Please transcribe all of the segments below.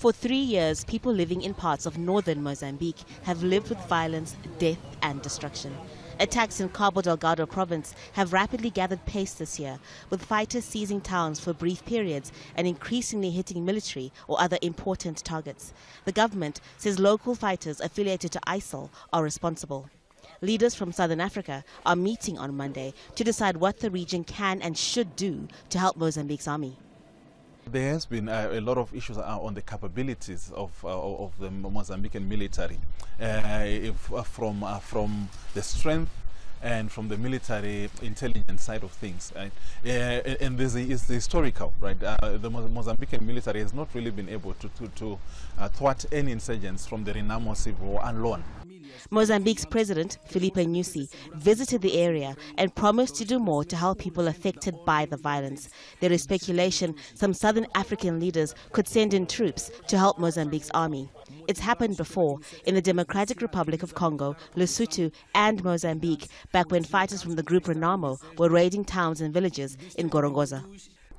For three years, people living in parts of northern Mozambique have lived with violence, death, and destruction. Attacks in Cabo Delgado province have rapidly gathered pace this year, with fighters seizing towns for brief periods and increasingly hitting military or other important targets. The government says local fighters affiliated to ISIL are responsible. Leaders from Southern Africa are meeting on Monday to decide what the region can and should do to help Mozambique's army there has been uh, a lot of issues on the capabilities of, uh, of the Mozambican military, uh, if, uh, from, from the strength and from the military intelligence side of things. Right? Uh, and this is historical, right? Uh, the Mozambican military has not really been able to, to, to uh, thwart any insurgents from the Renamo Civil War alone. Mozambique's President, Felipe Nyusi, visited the area and promised to do more to help people affected by the violence. There is speculation some southern African leaders could send in troops to help Mozambique's army. It's happened before in the Democratic Republic of Congo, Lesotho, and Mozambique, back when fighters from the group Renamo were raiding towns and villages in Gorongosa.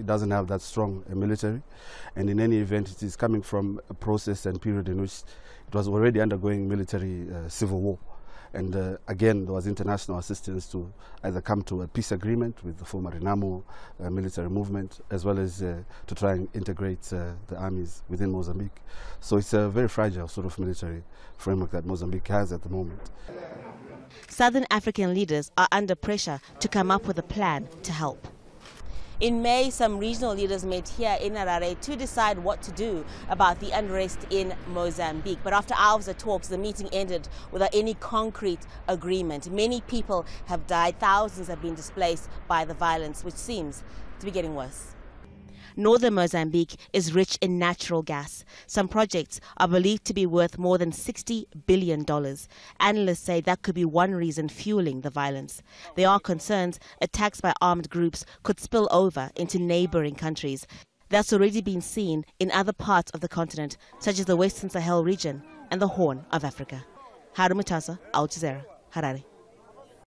It doesn't have that strong a military. And in any event, it is coming from a process and period in which it was already undergoing military uh, civil war. And uh, again, there was international assistance to either come to a peace agreement with the former Renamo uh, military movement, as well as uh, to try and integrate uh, the armies within Mozambique. So it's a very fragile sort of military framework that Mozambique has at the moment. Southern African leaders are under pressure to come up with a plan to help. In May, some regional leaders met here in Harare to decide what to do about the unrest in Mozambique. But after hours of talks, the meeting ended without any concrete agreement. Many people have died, thousands have been displaced by the violence, which seems to be getting worse northern Mozambique is rich in natural gas. Some projects are believed to be worth more than $60 billion. Analysts say that could be one reason fueling the violence. There are concerns attacks by armed groups could spill over into neighboring countries. That's already been seen in other parts of the continent, such as the Western Sahel region and the Horn of Africa. Harumutasa, Al Jazeera, Harare.